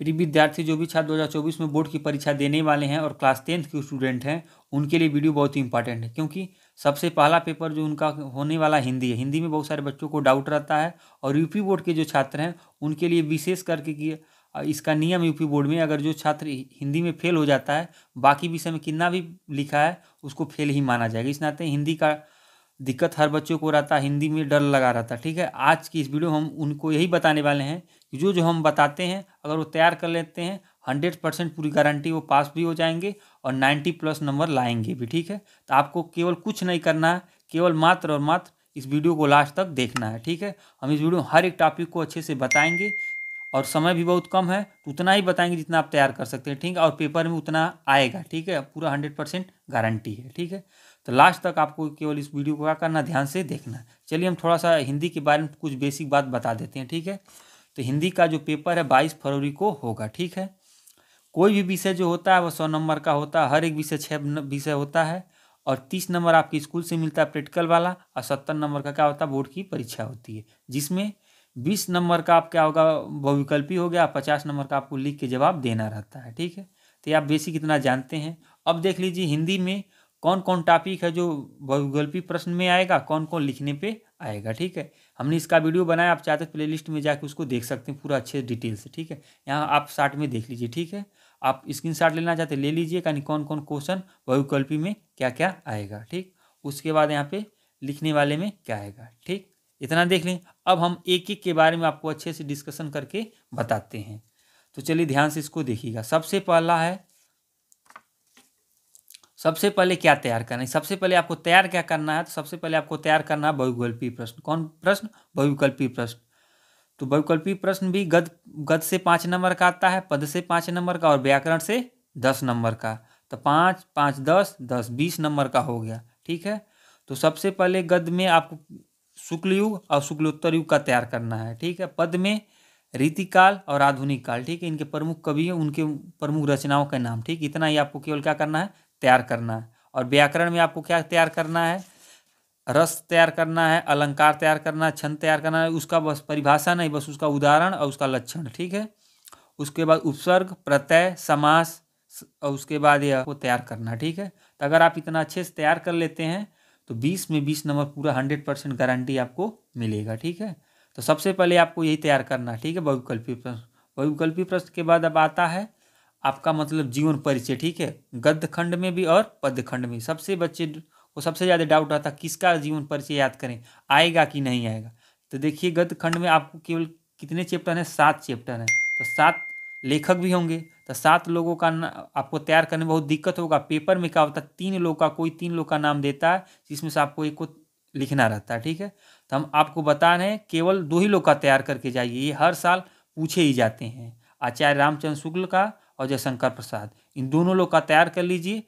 प्रिय विद्यार्थी जो भी छात्र 2024 में बोर्ड की परीक्षा देने वाले हैं और क्लास टेंथ के स्टूडेंट हैं उनके लिए वीडियो बहुत ही इंपॉर्टेंट है क्योंकि सबसे पहला पेपर जो उनका होने वाला हिंदी है हिंदी में बहुत सारे बच्चों को डाउट रहता है और यूपी बोर्ड के जो छात्र हैं उनके लिए विशेष करके कि इसका नियम यूपी बोर्ड में अगर जो छात्र हिंदी में फेल हो जाता है बाकी विषय में कितना भी लिखा है उसको फेल ही माना जाएगा इस नाते हिंदी का दिक्कत हर बच्चों को रहता है हिंदी में डर लगा रहता है ठीक है आज की इस वीडियो हम उनको यही बताने वाले हैं कि जो जो हम बताते हैं अगर वो तैयार कर लेते हैं हंड्रेड परसेंट पूरी गारंटी वो पास भी हो जाएंगे और नाइन्टी प्लस नंबर लाएंगे भी ठीक है तो आपको केवल कुछ नहीं करना है केवल मात्र और मात्र इस वीडियो को लास्ट तक देखना है ठीक है हम इस वीडियो हर एक टॉपिक को अच्छे से बताएंगे और समय भी बहुत कम है तो उतना ही बताएंगे जितना आप तैयार कर सकते हैं ठीक है और पेपर में उतना आएगा ठीक है पूरा हंड्रेड परसेंट गारंटी है ठीक है तो लास्ट तक आपको केवल इस वीडियो को क्या करना ध्यान से देखना चलिए हम थोड़ा सा हिंदी के बारे में कुछ बेसिक बात बता देते हैं ठीक है तो हिंदी का जो पेपर है बाईस फरवरी को होगा ठीक है कोई भी विषय जो होता है वह सौ नंबर का होता है हर एक विषय छः विषय होता है और तीस नंबर आपके स्कूल से मिलता है प्रैक्टिकल वाला और सत्तर नंबर का क्या होता है बोर्ड की परीक्षा होती है जिसमें बीस नंबर का आप क्या होगा बहुविकल्पी हो गया पचास नंबर का आपको लिख के जवाब देना रहता है ठीक है तो आप बेसिक इतना जानते हैं अब देख लीजिए हिंदी में कौन कौन टॉपिक है जो भौगोलिक प्रश्न में आएगा कौन कौन लिखने पे आएगा ठीक है हमने इसका वीडियो बनाया आप चाहते प्ले प्लेलिस्ट में जाके उसको देख सकते हैं पूरा अच्छे डिटेल से ठीक है यहाँ आप शार्ट में देख लीजिए ठीक है आप स्क्रीन शार्ट लेना चाहते ले लीजिए यानी कौन कौन क्वेश्चन भौगोलिक में क्या क्या आएगा ठीक उसके बाद यहाँ पे लिखने वाले में क्या आएगा ठीक इतना देख लें अब हम एक एक के बारे में आपको अच्छे से डिस्कशन करके बताते हैं तो चलिए ध्यान से इसको देखिएगा सबसे पहला है सबसे पहले क्या तैयार करना है सबसे पहले आपको तैयार क्या करना है तो सबसे पहले आपको तैयार करना है बहुविकल्पी प्रश्न कौन प्रश्न बहुविकल्पी प्रश्न तो बहुविकल्पी प्रश्न भी गद गद से पाँच नंबर का आता है पद से पाँच नंबर का और व्याकरण से दस नंबर का तो पाँच पाँच दस दस बीस नंबर का हो गया ठीक है तो सबसे पहले गद में आपको शुक्ल युग और शुक्लोत्तर युग का तैयार करना है ठीक है पद में रीतिकाल और आधुनिक काल ठीक है इनके प्रमुख कवि हैं उनके प्रमुख रचनाओं के नाम ठीक इतना ही आपको केवल क्या करना है तैयार करना है और व्याकरण में आपको क्या तैयार करना है रस तैयार करना है अलंकार तैयार करना है छंद तैयार करना है उसका बस परिभाषा नहीं बस उसका उदाहरण और उसका लक्षण ठीक है उसके बाद उपसर्ग प्रत्यय समास और उसके बाद यह आपको तैयार करना ठीक है तो अगर आप इतना अच्छे से तैयार कर लेते हैं तो बीस में बीस नंबर पूरा हंड्रेड परसेंट गारंटी आपको मिलेगा ठीक है तो सबसे पहले आपको यही तैयार करना ठीक है बहुविकल्पी प्रश्न बहुविकल्पी प्रश्न के बाद अब आता है आपका मतलब जीवन परिचय ठीक है गद्य खंड में भी और पद्य खंड में सबसे बच्चे को सबसे ज़्यादा डाउट आता किसका जीवन परिचय याद करें आएगा कि नहीं आएगा तो देखिए गद्य खंड में आपको केवल कितने चैप्टर हैं सात चैप्टर हैं तो सात लेखक भी होंगे तो सात लोगों का आपको तैयार करने में बहुत दिक्कत होगा पेपर में क्या होता है तीन लोग का कोई तीन लोग का नाम देता है जिसमें से आपको एक को लिखना रहता है ठीक है तो हम आपको बता रहे हैं केवल दो ही लोग का तैयार करके जाइए ये हर साल पूछे ही जाते हैं आचार्य रामचंद्र शुक्ल का और जयशंकर प्रसाद इन दोनों लोग का तैयार कर लीजिए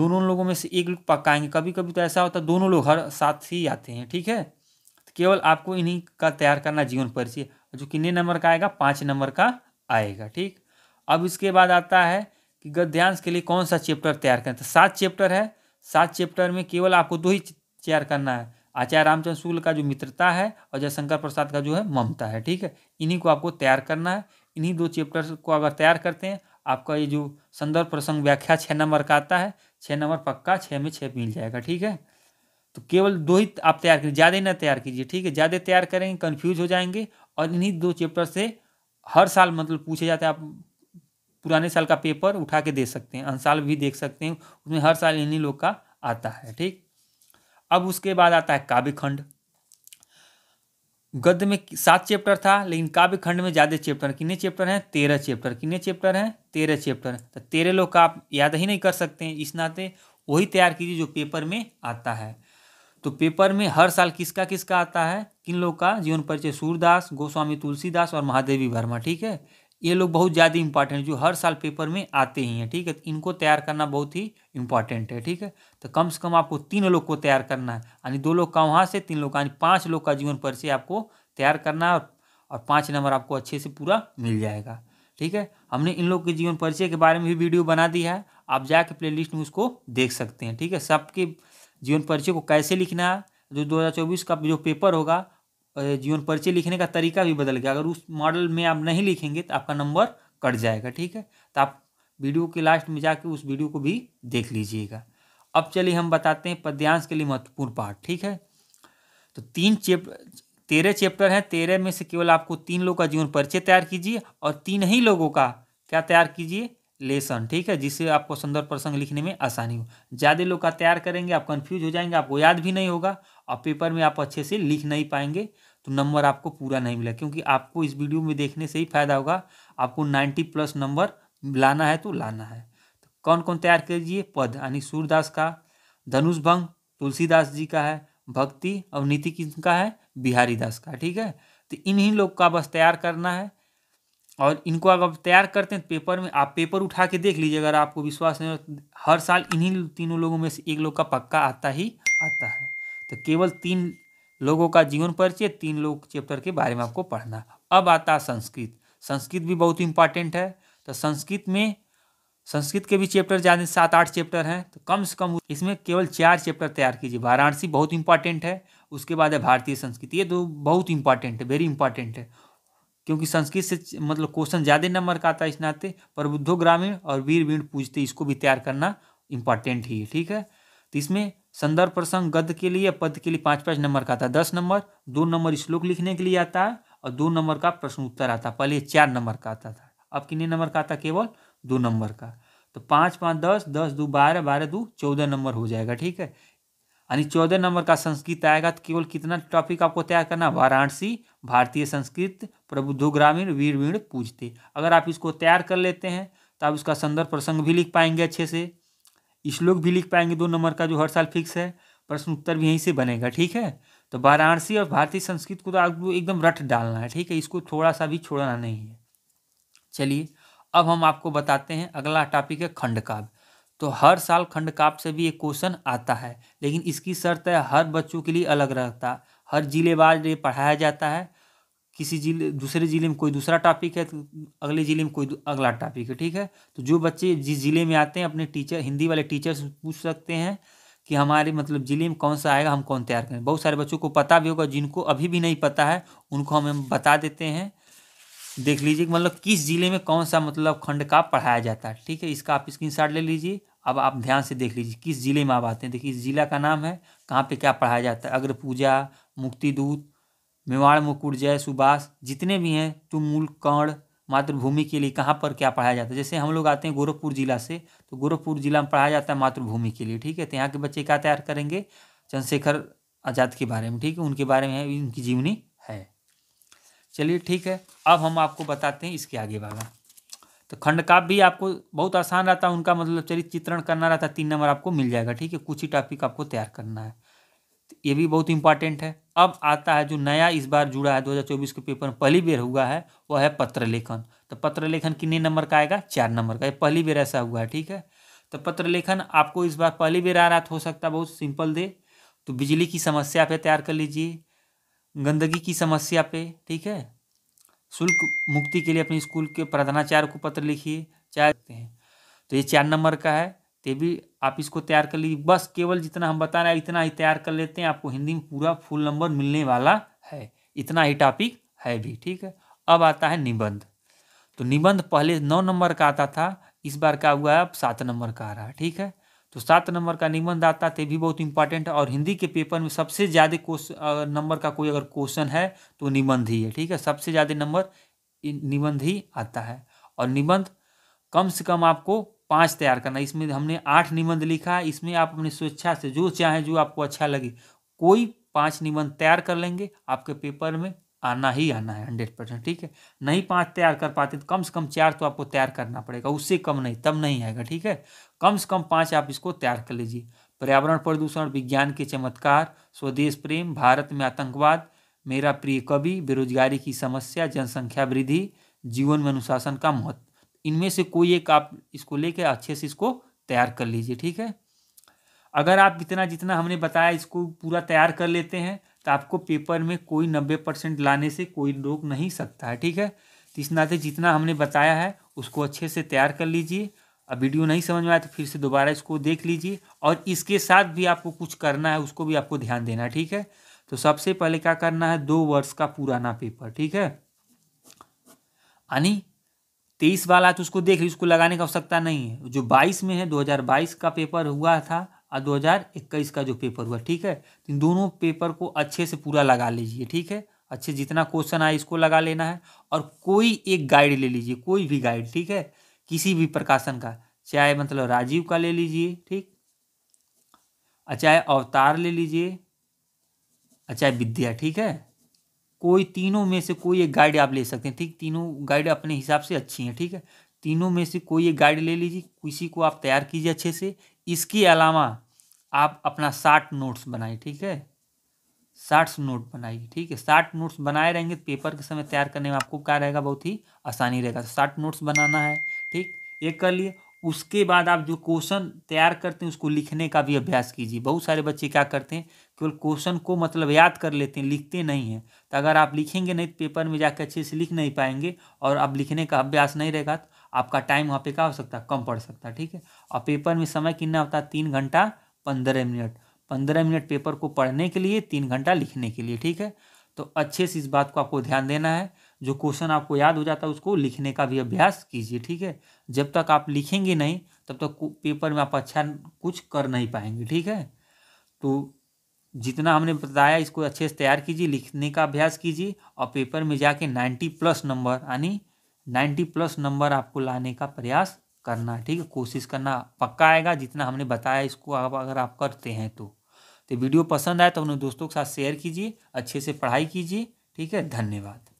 दोनों लोगों में से एक लोग पकाएंगे कभी कभी तो ऐसा होता है दोनों लोग हर साथ ही आते हैं ठीक है तो केवल आपको इन्हीं का तैयार करना जीवन परिचय जो कितने नंबर का आएगा पाँच नंबर का आएगा ठीक अब इसके बाद आता है कि गद्यांश के लिए कौन सा चैप्टर तैयार करें तो सात चैप्टर है सात चैप्टर में केवल आपको दो ही तैयार करना है आचार्य रामचंद्र शुक्ल का जो मित्रता है और जयशंकर प्रसाद का जो है ममता है ठीक है इन्हीं को आपको तैयार करना है इन्हीं दो चैप्टर को अगर तैयार करते हैं आपका ये जो संदर्भ प्रसंग व्याख्या छः नंबर का आता है छः नंबर पक्का छः में छः मिल जाएगा ठीक है तो केवल दो ही आप तैयार कीजिए ज़्यादा ही ना तैयार कीजिए ठीक है ज़्यादा तैयार करेंगे कन्फ्यूज हो जाएंगे और इन्हीं दो चैप्टर से हर साल मतलब पूछे जाते हैं आप पुराने साल का पेपर उठा के दे सकते हैं अनसाल भी देख सकते हैं उसमें हर साल इन्हीं लोग का आता है ठीक अब उसके बाद आता है काव्य खंड गद्य में सात चैप्टर था लेकिन काव्य खंड में ज़्यादा चैप्टर कितने चैप्टर हैं तेरह चैप्टर कितने चैप्टर हैं तेरह चैप्टर तो तेरह लोग का आप याद ही नहीं कर सकते हैं इस नाते वही तैयार कीजिए जो पेपर में आता है तो पेपर में हर साल किसका किसका आता है किन लोग का जीवन परिचय सूरदास गोस्वामी तुलसीदास और महादेवी वर्मा ठीक है ये लोग बहुत ज़्यादा इंपॉर्टेंट जो हर साल पेपर में आते ही हैं ठीक है तो इनको तैयार करना बहुत ही इंपॉर्टेंट है ठीक है तो कम से कम आपको तीन लोग को तैयार करना है यानी दो लोग का वहाँ से तीन लोग का यानी पाँच लोग का जीवन परिचय आपको तैयार करना है और पाँच नंबर आपको अच्छे से पूरा मिल जाएगा ठीक है हमने इन लोग के जीवन परिचय के बारे में भी वीडियो बना दी है आप जाके प्ले लिस्ट में उसको देख सकते हैं ठीक है सबके जीवन परिचय को कैसे लिखना है जो दो का जो पेपर होगा जीवन परिचय लिखने का तरीका भी बदल गया अगर उस मॉडल में आप नहीं लिखेंगे तो आपका नंबर कट जाएगा ठीक है तो आप वीडियो के लास्ट में जाके उस वीडियो को भी देख लीजिएगा अब चलिए हम बताते हैं पद्यांश के लिए महत्वपूर्ण पाठ ठीक है तो तीन चैप तेरह चैप्टर हैं तेरह में से केवल आपको तीन लोगों का जीवन परिचय तैयार कीजिए और तीन ही लोगों का क्या तैयार कीजिए लेसन ठीक है जिससे आपको संदर्भ प्रसंग लिखने में आसानी हो ज़्यादा लोग का तैयार करेंगे आप कन्फ्यूज हो जाएंगे आपको याद भी नहीं होगा और पेपर में आप अच्छे से लिख नहीं पाएंगे तो नंबर आपको पूरा नहीं मिला क्योंकि आपको इस वीडियो में देखने से ही फायदा होगा आपको नाइन्टी प्लस नंबर लाना है तो लाना है तो कौन कौन तैयार कीजिए पद यानी सूरदास का धनुष भंग तुलसीदास जी का है भक्ति और नीति का है बिहारी दास का ठीक है तो इन्हीं लोग का बस तैयार करना है और इनको अगर तैयार करते हैं पेपर में आप पेपर उठा के देख लीजिए अगर आपको विश्वास नहीं हर साल इन्हीं तीनों लोगों में से एक लोग का पक्का आता ही आता है तो केवल तीन लोगों का जीवन परिचय तीन लोग चैप्टर के बारे में आपको पढ़ना अब आता संस्कृत संस्कृत भी बहुत इंपॉर्टेंट है तो संस्कृत में संस्कृत के भी चैप्टर जाने सात आठ चैप्टर हैं तो कम से कम इसमें केवल चार चैप्टर तैयार कीजिए वाराणसी बहुत इंपॉर्टेंट है उसके बाद है भारतीय संस्कृति ये दो बहुत इंपॉर्टेंट है वेरी इंपॉर्टेंट है क्योंकि संस्कृत से मतलब क्वेश्चन ज़्यादा नंबर का आता है इस नाते बुद्धो ग्रामीण और वीर वीण पूजते इसको भी तैयार करना इंपॉर्टेंट ही है ठीक है तो इसमें संदर्भ प्रसंग गद्य के लिए पद के लिए पाँच पाँच नंबर का आता है दस नंबर दो नंबर श्लोक लिखने के लिए आता है और दो नंबर का प्रश्न उत्तर आता पहले चार नंबर का आता था अब कितने नंबर का आता केवल दो नंबर का तो पाँच पाँच दस दस दो बारह बारह दो चौदह नंबर हो जाएगा ठीक है यानी चौदह नंबर का संस्कृत आएगा तो केवल कितना टॉपिक आपको तैयार करना वाराणसी भारतीय संस्कृत प्रबुद्ध ग्रामीण वीर वीण पूजते अगर आप इसको तैयार कर लेते हैं तो आप इसका संदर्भ प्रसंग भी लिख पाएंगे अच्छे से श्लोक भी लिख पाएंगे दो नंबर का जो हर साल फिक्स है प्रश्न उत्तर भी यहीं से बनेगा ठीक है तो वाराणसी और भारतीय संस्कृत को तो आपको एकदम रट डालना है ठीक है इसको थोड़ा सा भी छोड़ना नहीं है चलिए अब हम आपको बताते हैं अगला टॉपिक है खंडकाव्य तो हर साल खंडकाव्य से भी एक क्वेश्चन आता है लेकिन इसकी शर्त है हर बच्चों के लिए अलग रहता हर जिलेवार पढ़ाया जाता है किसी जिले दूसरे ज़िले में कोई दूसरा टॉपिक है तो अगले ज़िले में कोई अगला टॉपिक है ठीक है तो जो बच्चे जिस ज़िले में आते हैं अपने टीचर हिंदी वाले टीचर से पूछ सकते हैं कि हमारे मतलब ज़िले में कौन सा आएगा हम कौन तैयार करें बहुत सारे बच्चों को पता भी होगा जिनको अभी भी नहीं पता है उनको हम बता देते हैं देख लीजिए कि मतलब किस ज़िले में कौन सा मतलब खंड का पढ़ाया जाता है ठीक है इसका आप स्क्रीनशॉट ले लीजिए अब आप ध्यान से देख लीजिए किस ज़िले में आप आते हैं देखिए इस ज़िला का नाम है कहाँ पे क्या पढ़ाया जाता है अग्र पूजा मुक्ति दूत मेवाड़ मुकुट जय सुभाष जितने भी हैं तो मूल कर्ण मातृभूमि के लिए कहाँ पर क्या पढ़ाया जाता है जैसे हम लोग आते हैं गोरखपुर जिला से तो गोरखपुर जिला में पढ़ाया जाता है मातृभूमि के लिए ठीक है तो यहाँ के बच्चे क्या तैयार करेंगे चंद्रशेखर आज़ाद के बारे में ठीक है उनके बारे में है उनकी जीवनी है चलिए ठीक है अब हम आपको बताते हैं इसके आगे वाला तो खंडकाव्य भी आपको बहुत आसान रहता है उनका मतलब चरित्र चित्रण करना रहता है तीन नंबर आपको मिल जाएगा ठीक है कुछ ही टॉपिक आपको तैयार करना है ये भी बहुत इंपॉर्टेंट है अब आता है जो नया इस बार जुड़ा है 2024 के पेपर में पहली बार हुआ है वह है पत्र लेखन तो पत्र लेखन कितने नंबर का आएगा चार नंबर का ये पहली बार ऐसा हुआ है ठीक है तो पत्र लेखन आपको इस बार पहली बार आ रहा हो सकता है बहुत सिंपल दे तो बिजली की समस्या पे तैयार कर लीजिए गंदगी की समस्या पे ठीक है शुल्क मुक्ति के लिए अपने स्कूल के प्रधानाचार्य को पत्र लिखिए चाहते हैं तो ये चार नंबर का है तो भी आप इसको तैयार कर लीजिए बस केवल जितना हम बता रहे हैं इतना ही तैयार कर लेते हैं आपको हिंदी में पूरा फुल नंबर मिलने वाला है इतना ही टॉपिक है भी ठीक है अब आता है निबंध तो निबंध पहले नौ नंबर का आता था इस बार का हुआ है अब सात नंबर का आ रहा है ठीक है तो सात नंबर का निबंध आता थे भी बहुत इंपॉर्टेंट है और हिंदी के पेपर में सबसे ज़्यादा नंबर का कोई अगर क्वेश्चन है तो निबंध ही है ठीक है सबसे ज़्यादा नंबर निबंध ही आता है और निबंध कम से कम आपको पाँच तैयार करना इसमें हमने आठ निबंध लिखा है इसमें आप अपनी स्वेच्छा से जो चाहें जो आपको अच्छा लगे कोई पाँच निबंध तैयार कर लेंगे आपके पेपर में आना ही आना है हंड्रेड परसेंट ठीक है नहीं पाँच तैयार कर पाते तो कम से कम चार तो आपको तैयार करना पड़ेगा उससे कम नहीं तब नहीं आएगा ठीक है कम से कम पाँच आप इसको तैयार कर लीजिए पर्यावरण प्रदूषण विज्ञान के चमत्कार स्वदेश प्रेम भारत में आतंकवाद मेरा प्रिय कवि बेरोजगारी की समस्या जनसंख्या वृद्धि जीवन में अनुशासन का महत्व इनमें से कोई एक आप इसको लेके अच्छे से इसको तैयार कर लीजिए ठीक है अगर आप जितना जितना हमने बताया इसको पूरा तैयार कर लेते हैं तो आपको पेपर में कोई नब्बे परसेंट लाने से कोई रोक नहीं सकता है ठीक है तो इस नाते जितना हमने बताया है उसको अच्छे से तैयार कर लीजिए अब वीडियो नहीं समझ में आया तो फिर से दोबारा इसको देख लीजिए और इसके साथ भी आपको कुछ करना है उसको भी आपको ध्यान देना है ठीक है तो सबसे पहले क्या करना है दो वर्ष का पुराना पेपर ठीक है यानी तेईस वाला तो उसको देख लीजिए उसको लगाने की आवश्यकता नहीं है जो बाईस में है दो हज़ार बाईस का पेपर हुआ था और दो हज़ार इक्कीस का जो पेपर हुआ ठीक है तो इन दोनों पेपर को अच्छे से पूरा लगा लीजिए ठीक है अच्छे जितना क्वेश्चन आए इसको लगा लेना है और कोई एक गाइड ले लीजिए कोई भी गाइड ठीक है किसी भी प्रकाशन का चाहे मतलब राजीव का ले लीजिए ठीक चाहे अवतार ले लीजिए अच्छा विद्या ठीक है कोई तीनों में से कोई एक गाइड आप ले सकते हैं ठीक तीनों गाइड अपने हिसाब से अच्छी हैं ठीक है तीनों में से कोई एक गाइड ले लीजिए किसी को आप तैयार कीजिए अच्छे से इसके अलावा आप अपना साठ नोट्स बनाइए ठीक है साठ नोट बनाइए ठीक है साठ नोट्स बनाए रहेंगे पेपर तो के समय तैयार करने में आपको क्या रहेगा बहुत ही आसानी रहेगा साठ नोट्स बनाना है ठीक एक कर लिए उसके बाद आप जो क्वेश्चन तैयार करते हैं उसको लिखने का भी अभ्यास कीजिए बहुत सारे बच्चे क्या करते हैं केवल क्वेश्चन को मतलब याद कर लेते हैं लिखते नहीं हैं तो अगर आप लिखेंगे नहीं तो पेपर में जाकर अच्छे से लिख नहीं पाएंगे और अब लिखने का अभ्यास नहीं रहेगा तो आपका टाइम वहाँ पर क्या हो सकता है कम पड़ सकता है ठीक है और पेपर में समय कितना होता है तीन घंटा पंद्रह मिनट पंद्रह मिनट पेपर को पढ़ने के लिए तीन घंटा लिखने के लिए ठीक है तो अच्छे से इस बात को आपको ध्यान देना है जो क्वेश्चन आपको याद हो जाता है उसको लिखने का भी अभ्यास कीजिए ठीक है जब तक आप लिखेंगे नहीं तब तक पेपर में आप अच्छा कुछ कर नहीं पाएंगे ठीक है तो जितना हमने बताया इसको अच्छे से तैयार कीजिए लिखने का अभ्यास कीजिए और पेपर में जाके नाइन्टी प्लस नंबर यानी नाइन्टी प्लस नंबर आपको लाने का प्रयास करना ठीक है कोशिश करना पक्का आएगा जितना हमने बताया इसको आप अगर आप करते हैं तो तो वीडियो पसंद आए तो अपने दोस्तों के साथ शेयर कीजिए अच्छे से पढ़ाई कीजिए ठीक है धन्यवाद